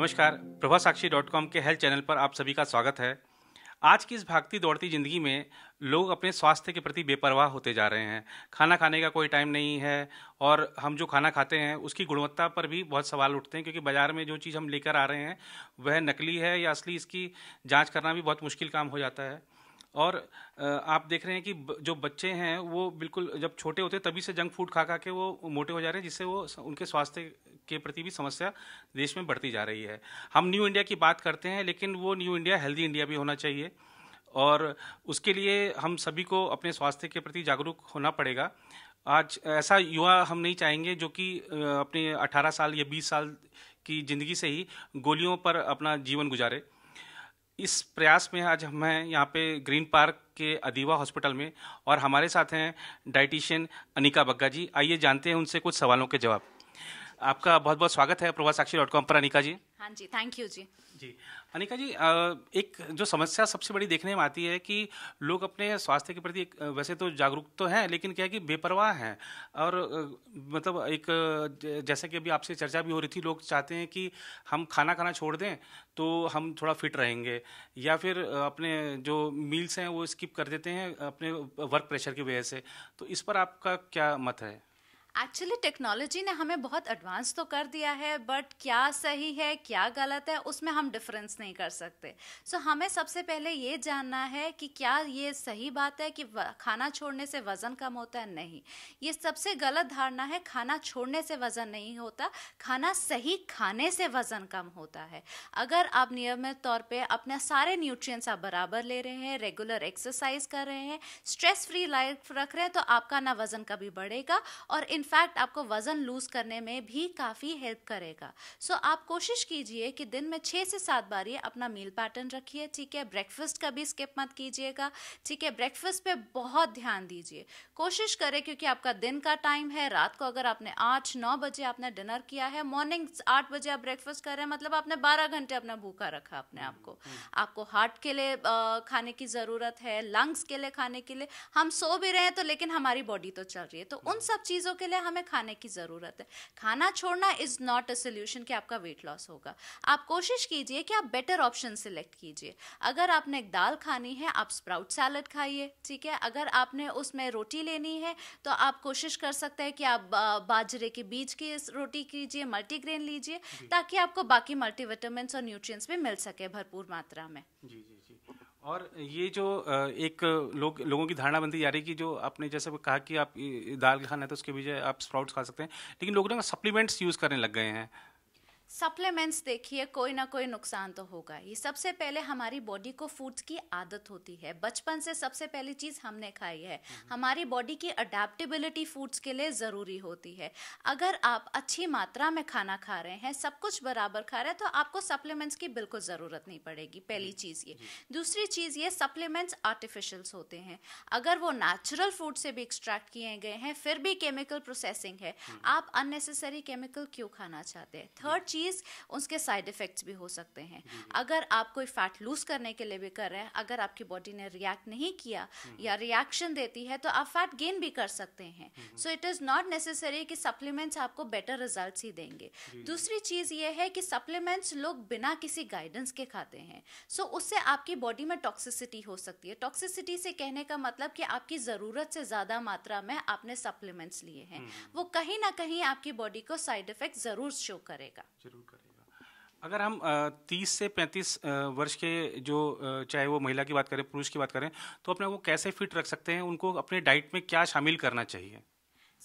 नमस्कार Prabha Sakshi dot com के health channel पर आप सभी का स्वागत है आज की इस भागती दौड़ती ज़िंदगी में लोग अपने स्वास्थ्य के प्रति बेपरवाह होते जा रहे हैं खाना खाने का कोई टाइम नहीं है और हम जो खाना खाते हैं उसकी गुणवत्ता पर भी बहुत सवाल उठते हैं क्योंकि बाज़ार में जो चीज़ हम लेकर आ रहे हैं वह नकली है या असली इसकी जाँच करना भी बहुत मुश्किल काम हो जाता है और आप देख रहे हैं कि जो बच्चे हैं वो बिल्कुल जब छोटे होते तभी से जंक फूड खा खा के वो मोटे हो जा रहे हैं जिससे वो उनके स्वास्थ्य के प्रति भी समस्या देश में बढ़ती जा रही है हम न्यू इंडिया की बात करते हैं लेकिन वो न्यू इंडिया हेल्दी इंडिया भी होना चाहिए और उसके लिए हम सभी को अपने स्वास्थ्य के प्रति जागरूक होना पड़ेगा आज ऐसा युवा हम नहीं चाहेंगे जो कि अपने 18 साल या 20 साल की ज़िंदगी से ही गोलियों पर अपना जीवन गुजारे इस प्रयास में आज हम हैं यहाँ पे ग्रीन पार्क के अदीवा हॉस्पिटल में और हमारे साथ हैं डाइटिशियन अनिका बग्गा जी आइए जानते हैं उनसे कुछ सवालों के जवाब आपका बहुत बहुत स्वागत है प्रभा साक्षी डॉट कॉम पर अनिका जी हाँ जी थैंक यू जी जी अनिका जी एक जो समस्या सबसे बड़ी देखने में आती है कि लोग अपने स्वास्थ्य के प्रति वैसे तो जागरूक तो हैं लेकिन क्या है कि बेपरवाह हैं और मतलब एक जैसे कि अभी आपसे चर्चा भी हो रही थी लोग चाहते हैं कि हम खाना खाना छोड़ दें तो हम थोड़ा फिट रहेंगे या फिर अपने जो मील्स हैं वो स्किप कर देते हैं अपने वर्क प्रेशर की वजह से तो इस पर आपका क्या मत है एक्चुअली टेक्नोलॉजी ने हमें बहुत एडवांस तो कर दिया है बट क्या सही है क्या गलत है उसमें हम डिफरेंस नहीं कर सकते सो so, हमें सबसे पहले ये जानना है कि क्या ये सही बात है कि खाना छोड़ने से वज़न कम होता है नहीं ये सबसे गलत धारणा है खाना छोड़ने से वज़न नहीं होता खाना सही खाने से वज़न कम होता है अगर आप नियमित तौर पर अपने सारे न्यूट्रियस आप बराबर ले रहे हैं रेगुलर एक्सरसाइज कर रहे हैं स्ट्रेस फ्री लाइफ रख रहे हैं तो आपका ना वज़न कभी बढ़ेगा और इन इनफैक्ट आपको वज़न लूज़ करने में भी काफ़ी हेल्प करेगा सो so, आप कोशिश कीजिए कि दिन में छह से सात बार ये अपना मील पैटर्न रखिए ठीक है ब्रेकफास्ट का भी स्किप मत कीजिएगा ठीक है ब्रेकफास्ट पे बहुत ध्यान दीजिए कोशिश करें क्योंकि आपका दिन का टाइम है रात को अगर आपने आठ नौ बजे आपने डिनर किया है मॉर्निंग आठ बजे आप ब्रेकफास्ट कर रहे हैं मतलब आपने बारह घंटे अपना भूखा रखा अपने आप को हम्म, हम्म। आपको हार्ट के लिए खाने की ज़रूरत है लंग्स के लिए खाने के लिए हम सो भी रहे हैं तो लेकिन हमारी बॉडी तो चल रही है तो हम्म। उन सब चीज़ों के लिए हमें खाने की ज़रूरत है खाना छोड़ना इज़ नॉट अ सोल्यूशन कि आपका वेट लॉस होगा आप कोशिश कीजिए कि आप बेटर ऑप्शन सिलेक्ट कीजिए अगर आपने एक दाल खानी है आप स्प्राउट सैलड खाइए ठीक है अगर आपने उसमें रोटी लेनी है तो आप कोशिश कर सकते हैं कि आप बाजरे के बीज की रोटी कीजिए मल्टीग्रेन लीजिए ताकि आपको बाकी मल्टीविटामस और न्यूट्रिएंट्स भी मिल सके भरपूर मात्रा में जी जी और ये जो एक लोग लोगों की धारणा बनती जा रही कि जो आपने जैसे कहा कि आप दाल खाना है तो उसके बजाय आप स्प्राउट्स खा सकते हैं लेकिन लोग ना सप्लीमेंट्स यूज़ करने लग गए हैं सप्लीमेंट्स देखिए कोई ना कोई नुकसान तो होगा ही सबसे पहले हमारी बॉडी को फूड्स की आदत होती है बचपन से सबसे पहली चीज़ हमने खाई है हम्म। हमारी बॉडी की अडेप्टेबिलिटी फूड्स के लिए ज़रूरी होती है अगर आप अच्छी मात्रा में खाना खा रहे हैं सब कुछ बराबर खा रहे हैं तो आपको सप्लीमेंट्स की बिल्कुल ज़रूरत नहीं पड़ेगी पहली चीज़ ये दूसरी चीज़ ये सप्लीमेंट्स आर्टिफिशल्स होते हैं अगर वो नेचुरल फूड से भी एक्सट्रैक्ट किए गए हैं फिर भी केमिकल प्रोसेसिंग है हम्म। आप अननेसेसरी केमिकल क्यों खाना चाहते हैं थर्ड चीज़ चीज़ उसके साइड इफ़ेक्ट्स भी हो सकते हैं अगर आप कोई फैट लूज़ करने के लिए भी कर रहे हैं अगर आपकी बॉडी ने रिएक्ट नहीं किया हम्म। या रिएक्शन देती है तो आप फैट गेन भी कर सकते हैं so it is not necessary कि सप्लीमेंट्स आपको बेटर रिजल्ट ही देंगे दूसरी चीज़ ये है कि सप्लीमेंट्स लोग बिना किसी गाइडेंस के खाते हैं सो so, उससे आपकी बॉडी में टॉक्सिसिटी हो सकती है टॉक्सिसिटी से कहने का मतलब कि आपकी ज़रूरत से ज़्यादा मात्रा में आपने सप्लीमेंट्स लिए हैं हम्म। वो कहीं ना कहीं आपकी बॉडी को साइड इफेक्ट ज़रूर शो करेगा जरूर करेगा अगर हम तीस से पैंतीस वर्ष के जो चाहे वो महिला की बात करें पुरुष की बात करें तो अपने वो कैसे फिट रख सकते हैं उनको अपने डाइट में क्या शामिल करना चाहिए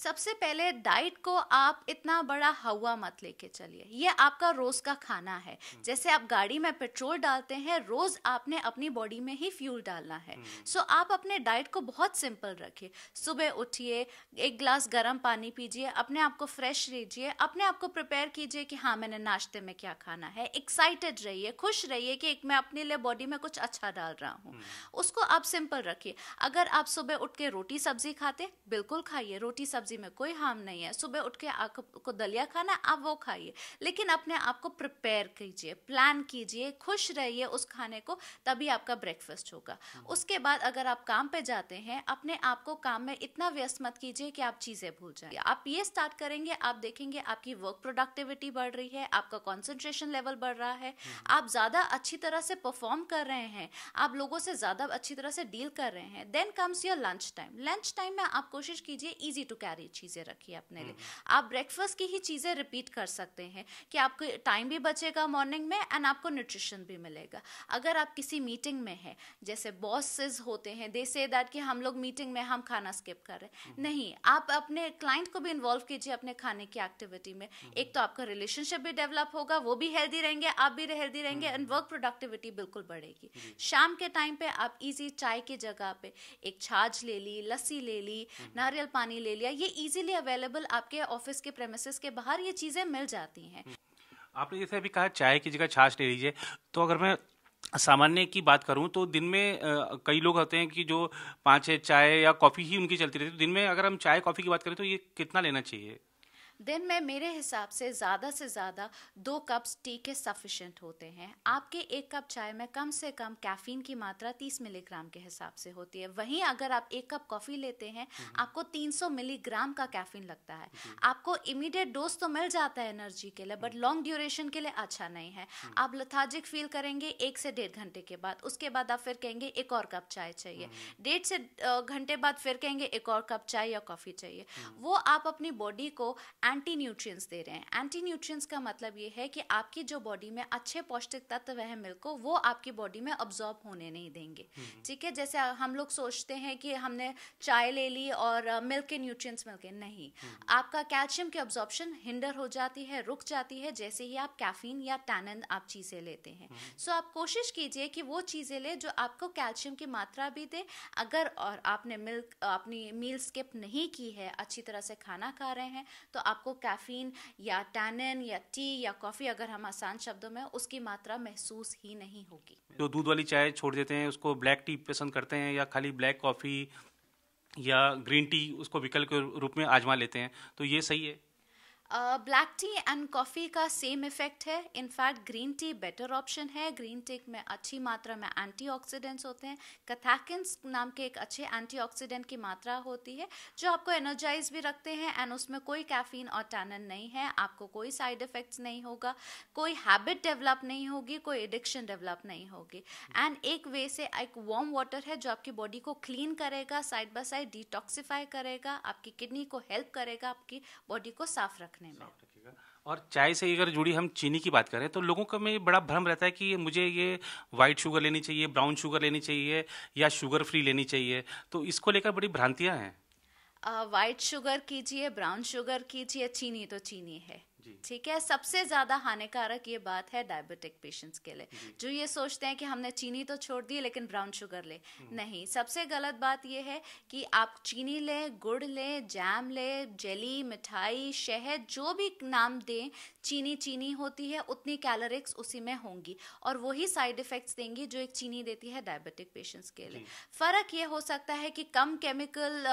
सबसे पहले डाइट को आप इतना बड़ा हवा मत लेके चलिए ये आपका रोज का खाना है हम्म। जैसे आप गाड़ी में पेट्रोल डालते हैं रोज आपने अपनी बॉडी में ही फ्यूल डालना है सो हम्म। so, आप अपने डाइट को बहुत सिंपल रखिए सुबह उठिए एक ग्लास गर्म पानी पीजिए अपने आप को फ्रेश लीजिए अपने आप को प्रिपेयर कीजिए कि हाँ मैंने नाश्ते में क्या खाना है एक्साइटेड रहिए खुश रहिए कि एक मैं अपने लिए बॉडी में कुछ अच्छा डाल रहा हूँ हम्म। उसको आप सिंपल रखिए अगर आप सुबह उठ के रोटी सब्जी खाते बिल्कुल खाइए रोटी सब्जी सब्जी में कोई हार्म नहीं है सुबह उठ के आपको दलिया खाना आप वो खाइए लेकिन अपने आप को प्रिपेयर कीजिए प्लान कीजिए खुश रहिए उस खाने को तभी आपका ब्रेकफास्ट होगा हम्म। उसके बाद अगर आप काम पे जाते हैं अपने आप को काम में इतना व्यस्त मत कीजिए कि आप चीज़ें भूल जाए आप ये स्टार्ट करेंगे आप देखेंगे आपकी वर्क प्रोडक्टिविटी बढ़ रही है आपका कॉन्सेंट्रेशन लेवल बढ़ रहा है हम्म। आप ज़्यादा अच्छी तरह से परफॉर्म कर रहे हैं आप लोगों से ज़्यादा अच्छी तरह से डील कर रहे हैं then comes your lunch time lunch time में आप कोशिश कीजिए इजी टू कैरी सारी चीज़ें रखिए अपने लिए हम्म। आप ब्रेकफास्ट की ही चीज़ें रिपीट कर सकते हैं कि आपको टाइम भी बचेगा मॉर्निंग में एंड आपको न्यूट्रिशन भी मिलेगा अगर आप किसी मीटिंग में हैं जैसे बॉसेस होते हैं दे से दैट कि हम लोग मीटिंग में हम खाना स्किप कर रहे हैं हम्म। नहीं आप अपने क्लाइंट को भी इन्वॉल्व कीजिए अपने खाने की एक्टिविटी में हम्म। एक तो आपका रिलेशनशिप भी डेवलप होगा वो भी हेल्दी रहेंगे आप भी हेल्दी रहेंगे एंड वर्क प्रोडक्टिविटी बिल्कुल बढ़ेगी शाम के टाइम पे आप इजी चाय की जगह पे एक छाछ ले ली लस्सी ले ली नारियल पानी ले लिया ये ये इजीली अवेलेबल आपके ऑफिस के प्रेमिसेस के बाहर ये चीज़ें मिल जाती हैं आपने जैसे अभी कहा चाय की जगह छाछ ले लीजिए तो अगर मैं सामान्य की बात करूं तो दिन में आ, कई लोग होते हैं कि जो पाँच चाय या कॉफ़ी ही उनकी चलती रहती है तो दिन में अगर हम चाय कॉफ़ी की बात करें तो ये कितना लेना चाहिए दिन में मेरे हिसाब से ज़्यादा से ज़्यादा दो कप्स टी के सफिशेंट होते हैं आपके एक कप चाय में कम से कम कैफीन की मात्रा 30 मिलीग्राम के हिसाब से होती है वहीं अगर आप एक कप कॉफ़ी लेते हैं हम्म। आपको 300 मिलीग्राम का कैफीन लगता है आपको इमीडिएट डोज तो मिल जाता है एनर्जी के लिए बट लॉन्ग ड्यूरेशन के लिए अच्छा नहीं है हम्म। आप लथाजिक फील करेंगे एक से डेढ़ घंटे के बाद उसके बाद आप फिर कहेंगे एक और कप चाय चाहिए हम्म। डेढ़ से घंटे बाद फिर कहेंगे एक और कप चाय या कॉफ़ी चाहिए वो आप अपनी बॉडी को एंटी न्यूट्रिएंट्स दे रहे हैं एंटी न्यूट्रिएंट्स का मतलब ये है कि आपकी जो बॉडी में अच्छे पौष्टिक तत्व हैं को वो आपकी बॉडी में अब्जॉर्ब होने नहीं देंगे हम्म। ठीक है जैसे हम लोग सोचते हैं कि हमने चाय ले ली और मिल्क के न्यूट्रिएंट्स मिल गए नहीं हम्म। आपका कैल्शियम की अब्जॉर्बशन हिंडर हो जाती है रुक जाती है जैसे ही आप कैफीन या टैनन आप चीज़ें लेते हैं सो हम्म। आप कोशिश कीजिए कि वो चीज़ें लें जो आपको कैल्शियम की मात्रा भी दे अगर और आपने मिल्क अपनी मील स्किप नहीं की है अच्छी तरह से खाना खा रहे हैं तो आप आपको कैफीन या टैनिन या टी या कॉफ़ी अगर हम आसान शब्दों में उसकी मात्रा महसूस ही नहीं होगी जो दूध वाली चाय छोड़ देते हैं उसको ब्लैक टी पसंद करते हैं या खाली ब्लैक कॉफ़ी या ग्रीन टी उसको विकल्प के रूप में आजमा लेते हैं तो ये सही है ब्लैक टी एंड कॉफ़ी का सेम इफ़ेक्ट है in fact green tea better option है ग्रीन टी में अच्छी मात्रा में एंटी होते हैं कथैकिंस नाम के एक अच्छे एंटी की मात्रा होती है जो आपको एनर्जाइज भी रखते हैं एंड उसमें कोई कैफीन और टैनन नहीं है आपको कोई साइड इफ़ेक्ट्स नहीं होगा कोई हैबिट डेवलप नहीं होगी कोई एडिक्शन डेवलप नहीं होगी एंड एक वे से एक वार्म वाटर है जो आपकी बॉडी को क्लीन करेगा साइड बाय साइड डिटॉक्सीफाई करेगा आपकी किडनी को हेल्प करेगा आपकी बॉडी को साफ रखेगा रखने में और चाय से अगर जुड़ी हम चीनी की बात करें तो लोगों का में बड़ा भ्रम रहता है कि मुझे ये वाइट शुगर लेनी चाहिए ब्राउन शुगर लेनी चाहिए या शुगर फ्री लेनी चाहिए तो इसको लेकर बड़ी भ्रांतियाँ हैं वाइट शुगर कीजिए ब्राउन शुगर कीजिए चीनी तो चीनी है ठीक है सबसे ज़्यादा हानिकारक ये बात है डायबिटिक पेशेंट्स के लिए जो ये सोचते हैं कि हमने चीनी तो छोड़ दी लेकिन ब्राउन शुगर ले हम्म। नहीं सबसे गलत बात ये है कि आप चीनी लें गुड़ लें जैम लें जेली मिठाई शहद जो भी नाम दें चीनी चीनी होती है उतनी कैलोरिक्स उसी में होंगी और वही साइड इफेक्ट्स देंगी जो एक चीनी देती है डायबिटिक पेशेंट्स के लिए फ़र्क ये हो सकता है कि कम केमिकल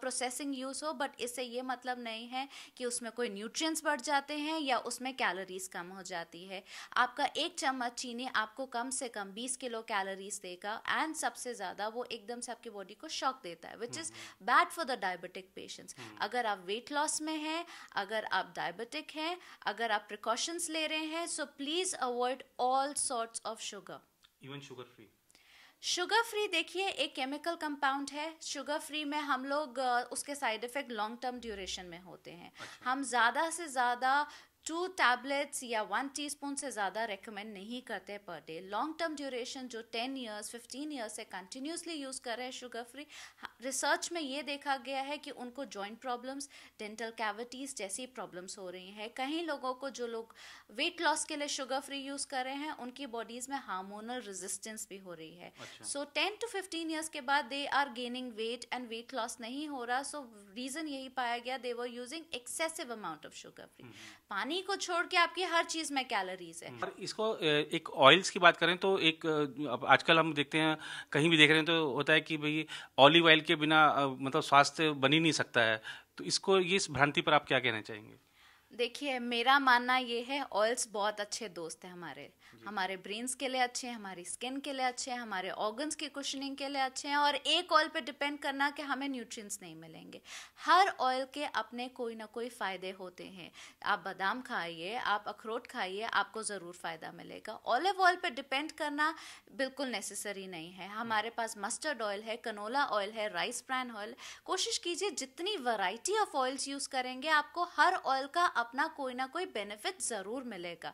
प्रोसेसिंग यूज़ हो बट इससे ये मतलब नहीं है कि उसमें कोई न्यूट्रिएंट्स बढ़ जाते हैं या उसमें कैलोरीज कम हो जाती है आपका एक चम्मच चीनी आपको कम से कम बीस किलो कैलोरीज देगा एंड सबसे ज़्यादा वो एकदम से आपकी बॉडी को शॉक देता है which is bad for the diabetic patients अगर आप वेट लॉस में हैं अगर आप डायबिटिक हैं अगर आप आप प्रिकॉशंस ले रहे हैं so please avoid all sorts of sugar even sugar free sugar free देखिए एक केमिकल कंपाउंड है शुगर फ्री में हम लोग उसके side effect long term duration में होते हैं अच्छा। हम ज़्यादा से ज़्यादा टू टैबलेट्स या वन टीस्पून से ज़्यादा रेकमेंड नहीं करते per day long term duration जो टेन ईयर्स फिफ्टीन ईयर्स से कंटिन्यूसली यूज़ कर रहे हैं शुगर फ्री रिसर्च में ये देखा गया है कि उनको जॉइंट प्रॉब्लम्स डेंटल कैविटीज़ जैसी प्रॉब्लम्स हो रही हैं कहीं लोगों को जो लोग वेट लॉस के लिए शुगर फ्री यूज़ कर रहे हैं उनकी बॉडीज़ में हार्मोनल रेजिस्टेंस भी हो रही है so ten to fifteen years के बाद they are gaining weight and weight loss नहीं हो रहा सो रीज़न यही पाया गया they were using excessive amount of sugar free पानी पानी को छोड़ के आपकी हर चीज में कैलोरीज है और इसको एक ऑयल्स की बात करें तो एक आजकल हम देखते हैं कहीं भी देख रहे हैं तो होता है कि भाई ऑलिव ऑयल के बिना मतलब स्वास्थ्य बन ही नहीं सकता है तो इसको ये इस भ्रांति पर आप क्या कहना चाहेंगे देखिए मेरा मानना ये है ऑयल्स बहुत अच्छे दोस्त हैं हमारे हमारे ब्रेन्स के लिए अच्छे हैं हमारी स्किन के लिए अच्छे हैं हमारे ऑर्गन्स की कुशनिंग के लिए अच्छे हैं और एक ऑयल पे डिपेंड करना कि हमें न्यूट्रिएंट्स नहीं मिलेंगे हर ऑयल के अपने कोई ना कोई फ़ायदे होते हैं आप बादाम खाइए आप अखरोट खाइए आपको ज़रूर फ़ायदा मिलेगा ऑलिव ऑयल पर डिपेंड करना बिल्कुल नेसेसरी नहीं है हमारे पास मस्टर्ड ऑयल है कनोला ऑयल है राइस ब्रैन ऑयल कोशिश कीजिए जितनी वराइटी ऑफ ऑयल्स यूज़ करेंगे आपको हर ऑयल का अपना कोई ना कोई बेनिफिट ज़रूर मिलेगा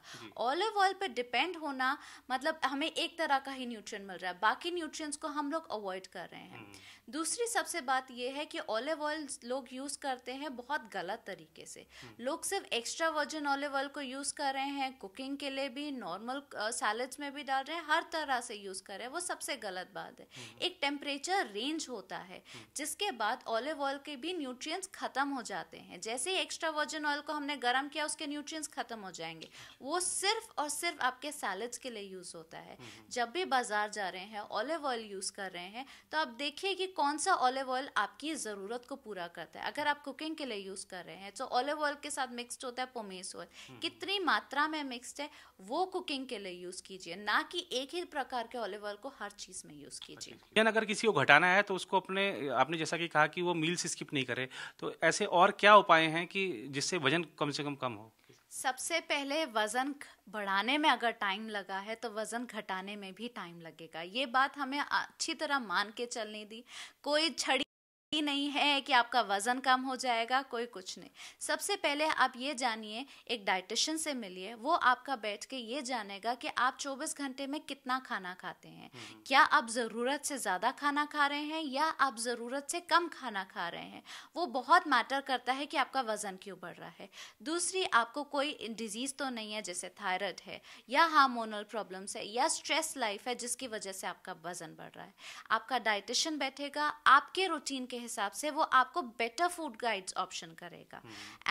ऑलिव ऑयल पर डिपेंड होना मतलब हमें एक तरह का ही न्यूट्रिय मिल रहा है बाकी न्यूट्रिय को हम लोग अवॉइड कर रहे हैं हम्म। दूसरी सबसे बात यह है कि ऑलिव ऑयल लोग यूज़ करते हैं बहुत गलत तरीके से हम्म। लोग सिर्फ एक्स्ट्रा वर्जन ऑलिव ऑयल को यूज़ कर रहे हैं कुकिंग के लिए भी नॉर्मल सैलड्स में भी डाल रहे हैं हर तरह से यूज़ कर रहे हैं वो सबसे गलत बात है हम्म। एक टेम्परेचर रेंज होता है जिसके बाद ऑलिव ऑयल के भी न्यूट्रिय ख़त्म हो जाते हैं जैसे ही एक्स्ट्रा वर्जन ऑयल को हमने गर्म किया उसके न्यूट्रिएंट्स खत्म हो जाएंगे वो सिर्फ और सिर्फ आपके सैलड्स के लिए यूज़ होता है हम्म। जब भी बाज़ार जा रहे हैं ऑलिव ऑयल यूज़ कर रहे हैं तो आप देखिए कि कौन सा ऑलिव ऑयल आपकी ज़रूरत को पूरा करता है अगर आप कुकिंग के लिए यूज़ कर रहे हैं तो ऑलिव ऑयल के साथ मिक्सड होता है पोमेस हम्म। ऑयल कितनी मात्रा में मिक्सड है वो कुकिंग के लिए यूज़ कीजिए ना कि एक ही प्रकार के ऑलिव ऑयल को हर चीज़ में यूज़ कीजिए अच्छा। अगर किसी को घटाना है तो उसको अपने आपने जैसा कि कहा कि वो मील्स स्किप नहीं करे तो ऐसे और क्या उपाय हैं कि जिससे वजन कम कम से कम कम हो सबसे पहले वज़न बढ़ाने में अगर टाइम लगा है तो वज़न घटाने में भी टाइम लगेगा ये बात हमें अच्छी तरह मान के चलने दी कोई छड़ी ही नहीं है कि आपका वज़न कम हो जाएगा कोई कुछ नहीं सबसे पहले आप ये जानिए एक डाइटिशियन से मिलिए वो आपका बैठ के ये जानेगा कि आप 24 घंटे में कितना खाना खाते हैं हम्म। क्या आप ज़रूरत से ज़्यादा खाना खा रहे हैं या आप ज़रूरत से कम खाना खा रहे हैं वो बहुत मैटर करता है कि आपका वज़न क्यों बढ़ रहा है दूसरी आपको कोई डिजीज़ तो नहीं है जैसे थायराइड है या हार्मोनल प्रॉब्लम्स है या स्ट्रेस लाइफ है जिसकी वजह से आपका वज़न बढ़ रहा है आपका डाइटिशियन बैठेगा आपके रूटीन के के हिसाब से वो आपको बेटर फूड गाइड्स ऑप्शन करेगा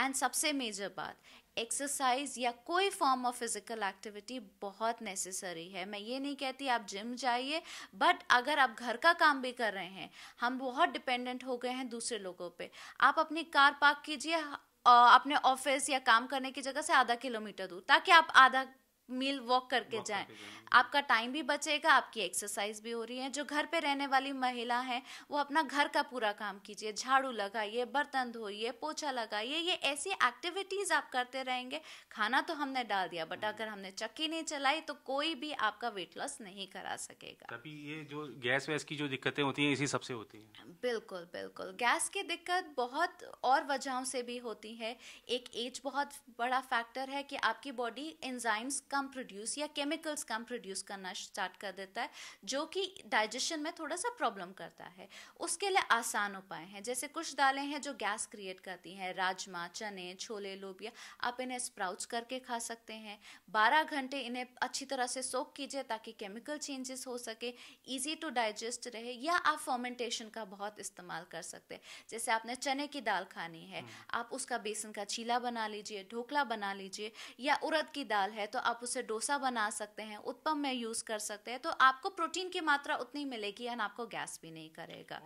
एंड सबसे मेजर बात एक्सरसाइज या कोई फॉर्म ऑफ फिजिकल एक्टिविटी बहुत नेसेसरी है मैं ये नहीं कहती आप जिम जाइए बट अगर आप घर का काम भी कर रहे हैं हम बहुत डिपेंडेंट हो गए हैं दूसरे लोगों पे आप अपनी कार पार्क कीजिए अपने ऑफिस या काम करने की जगह से आधा किलोमीटर दूर ताकि आप आधा मील वॉक करके जाए आपका टाइम भी बचेगा आपकी एक्सरसाइज भी हो रही है जो घर पे रहने वाली महिला है वो अपना घर का पूरा काम कीजिए झाड़ू लगाइए बर्तन धोइए पोछा लगाइए ये ऐसी एक्टिविटीज आप करते रहेंगे खाना तो हमने डाल दिया बट हम्म। अगर हमने चक्की नहीं चलाई तो कोई भी आपका वेट लॉस नहीं करा सकेगा तभी ये जो गैस वैस की जो दिक्कतें होती है इसी सबसे होती है बिल्कुल बिल्कुल गैस की दिक्कत बहुत और वजहों से भी होती है एक एज बहुत बड़ा फैक्टर है कि आपकी बॉडी एंजाइम्स का कम प्रोड्यूस या केमिकल्स कम प्रोड्यूस करना स्टार्ट कर देता है जो कि डाइजेशन में थोड़ा सा प्रॉब्लम करता है उसके लिए आसान उपाय हैं जैसे कुछ दालें हैं जो गैस क्रिएट करती हैं राजमा चने छोले लोबिया आप इन्हें स्प्राउट्स करके खा सकते हैं बारह घंटे इन्हें अच्छी तरह से सोख कीजिए ताकि केमिकल चेंजेस हो सके ईजी टू डाइजेस्ट रहे या आप फॉर्मेंटेशन का बहुत इस्तेमाल कर सकते हैं जैसे आपने चने की दाल खानी है हम्म। आप उसका बेसन का चीला बना लीजिए ढोकला बना लीजिए या उड़द की दाल है तो आप उसे डोसा बना सकते हैं उत्पम में यूज़ कर सकते हैं तो आपको प्रोटीन की मात्रा उतनी मिलेगी एंड आपको गैस भी नहीं करेगा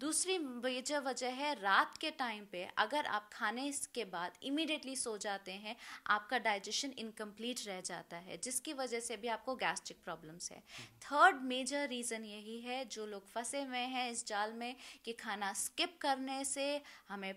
दूसरी वजह वजह है रात के टाइम पे अगर आप खाने के बाद इमिडिएटली सो जाते हैं आपका डाइजेशन इनकम्प्लीट रह जाता है जिसकी वजह से भी आपको गैस्ट्रिक प्रॉब्लम्स है थर्ड मेजर रीज़न यही है जो लोग फंसे हुए हैं इस जाल में कि खाना स्किप करने से हमें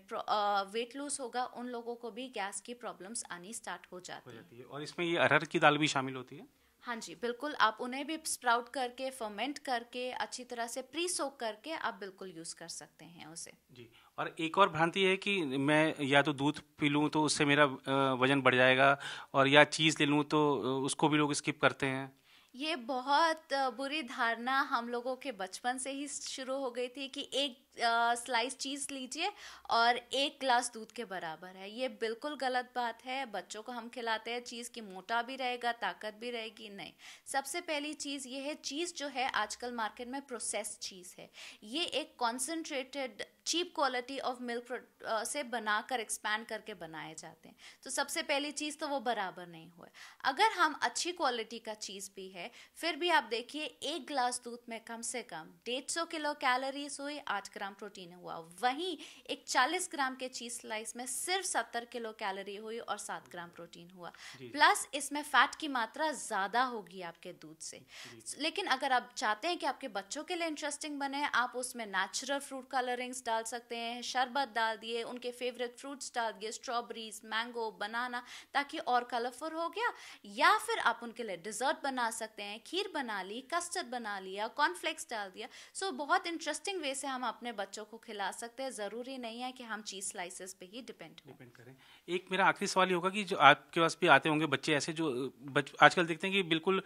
वेट लूज होगा उन लोगों को भी गैस की प्रॉब्लम्स आनी स्टार्ट हो जाती है और इसमें ये अरहर की दाल दाल भी शामिल होती है हाँ जी बिल्कुल आप उन्हें भी स्प्राउट करके फर्मेंट करके अच्छी तरह से प्री सोक करके आप बिल्कुल यूज़ कर सकते हैं उसे जी और एक और भ्रांति है कि मैं या तो दूध पी लूँ तो उससे मेरा वज़न बढ़ जाएगा और या चीज़ ले लूँ तो उसको भी लोग स्किप करते हैं ये बहुत बुरी धारणा हम लोगों के बचपन से ही शुरू हो गई थी कि एक आ, स्लाइस चीज़ लीजिए और एक ग्लास दूध के बराबर है ये बिल्कुल गलत बात है बच्चों को हम खिलाते हैं चीज़ की मोटा भी रहेगा ताकत भी रहेगी नहीं सबसे पहली चीज़ ये है चीज़ जो है आजकल मार्केट में प्रोसेस चीज़ है ये एक concentrated cheap quality of milk से बनाकर एक्सपैंड करके बनाए जाते हैं तो सबसे पहली चीज़ तो वो बराबर नहीं हुए अगर हम अच्छी क्वालिटी का चीज़ भी है फिर भी आप देखिए एक ग्लास दूध में कम से कम डेढ़ सौ किलो कैलोरीज हुई आठ ग्राम प्रोटीन हुआ वहीं एक चालीस ग्राम के चीज़ स्लाइस में सिर्फ सत्तर किलो कैलोरी हुई और सात ग्राम प्रोटीन हुआ प्लस इसमें फैट की मात्रा ज़्यादा होगी आपके दूध से लेकिन अगर आप चाहते हैं कि आपके बच्चों के लिए इंटरेस्टिंग बने आप उसमें नेचुरल फ्रूट कलरिंग्स डाल डाल सकते हैं शरबत डाल दिए उनके फेवरेट फ्रूट्स डाल दिए स्ट्रॉबेरीज मैंगो बनाना ताकि और कलरफुल हो गया या फिर आप उनके लिए डिज़र्ट बना सकते हैं खीर बना ली कस्टर्ड बना लिया कॉर्नफ्लेक्स डाल दिया सो so, बहुत इंटरेस्टिंग वे से हम अपने बच्चों को खिला सकते हैं ज़रूरी नहीं है कि हम चीज़ स्लाइसेस पे ही डिपेंड डिपेंड करें एक मेरा आखिरी सवाल ये होगा कि जो आपके पास भी आते होंगे बच्चे ऐसे जो बच, आजकल देखते हैं कि बिल्कुल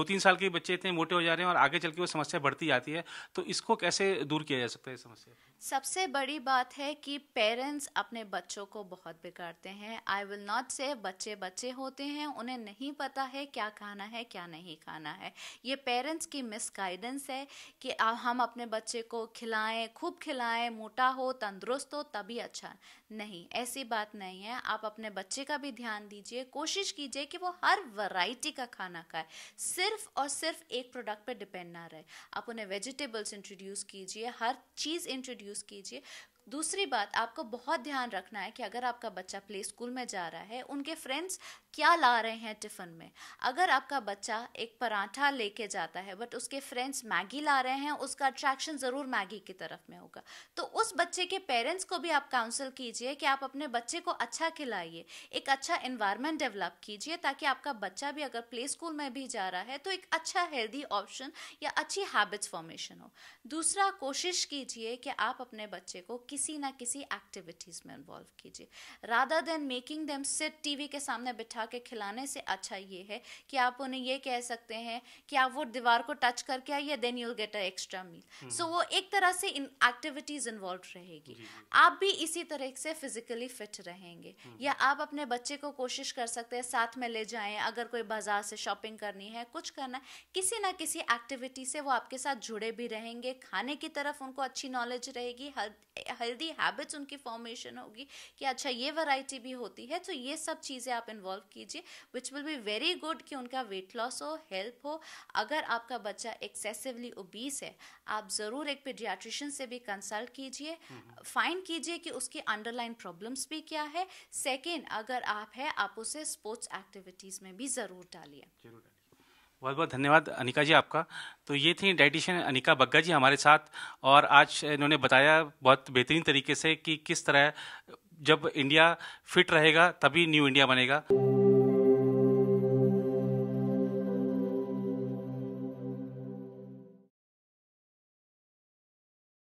दो तीन साल के बच्चे इतने मोटे हो जा रहे हैं और आगे चल के वो समस्या बढ़ती जाती है तो इसको कैसे दूर किया जा सकता है समस्या सबसे सबसे बड़ी बात है कि पेरेंट्स अपने बच्चों को बहुत बिगाड़ते हैं आई विल नॉट से बच्चे बच्चे होते हैं उन्हें नहीं पता है क्या खाना है क्या नहीं खाना है ये पेरेंट्स की मिसगाइडेंस है कि हम अपने बच्चे को खिलाएं खूब खिलाएं मोटा हो तंदुरुस्त हो तभी अच्छा नहीं ऐसी बात नहीं है आप अपने बच्चे का भी ध्यान दीजिए कोशिश कीजिए कि वो हर वैरायटी का खाना खाए सिर्फ और सिर्फ एक प्रोडक्ट पर डिपेंड ना रहे आप उन्हें वेजिटेबल्स इंट्रोड्यूस कीजिए हर चीज़ इंट्रोड्यूस कीजिए दूसरी बात आपको बहुत ध्यान रखना है कि अगर आपका बच्चा प्ले स्कूल में जा रहा है उनके फ्रेंड्स क्या ला रहे हैं टिफ़िन में अगर आपका बच्चा एक पराठा लेके जाता है बट उसके फ्रेंड्स मैगी ला रहे हैं उसका अट्रैक्शन ज़रूर मैगी की तरफ में होगा तो उस बच्चे के पेरेंट्स को भी आप काउंसिल कीजिए कि आप अपने बच्चे को अच्छा खिलाइए एक अच्छा इन्वायरमेंट डेवलप कीजिए ताकि आपका बच्चा भी अगर प्ले स्कूल में भी जा रहा है तो एक अच्छा हेल्दी ऑप्शन या अच्छी हैबिट्स फॉर्मेशन हो दूसरा कोशिश कीजिए कि आप अपने बच्चे को किस किसी ना किसी एक्टिविटीज़ में इन्वॉल्व कीजिए rather than making them sit TV के सामने बिठा के खिलाने से अच्छा ये है कि आप उन्हें ये कह सकते हैं कि आप वो दीवार को टच करके आइए then you get a extra meal so वो एक तरह से इन एक्टिविटीज़ इन्वॉल्व रहेगी आप भी इसी तरह से फिजिकली फिट रहेंगे हम्म। या आप अपने बच्चे को कोशिश कर सकते हैं साथ में ले जाएं अगर कोई बाजार से शॉपिंग करनी है कुछ करना किसी ना किसी एक्टिविटी से वो आपके साथ जुड़े भी रहेंगे खाने की तरफ उनको अच्छी नॉलेज रहेगी हर हेल्दी हैबिट्स उनकी फॉर्मेशन होगी कि अच्छा ये वैरायटी भी होती है तो ये सब चीज़ें आप इन्वॉल्व कीजिए which will be very good कि उनका वेट लॉस हो हेल्प हो अगर आपका बच्चा एक्सेसिवली ओबीस है आप ज़रूर एक पेडियाट्रिशन से भी कंसल्ट कीजिए फाइंड हम्म। कीजिए कि उसकी अंडरलाइन प्रॉब्लम्स भी क्या है सेकेंड अगर आप है आप उसे स्पोर्ट्स एक्टिविटीज़ में भी ज़रूर डालिए बहुत बहुत धन्यवाद अनिका जी आपका तो ये थी डाइटिशियन अनिका बग्गा जी हमारे साथ और आज इन्होंने बताया बहुत बेहतरीन तरीके से कि किस तरह जब इंडिया फिट रहेगा तभी न्यू इंडिया बनेगा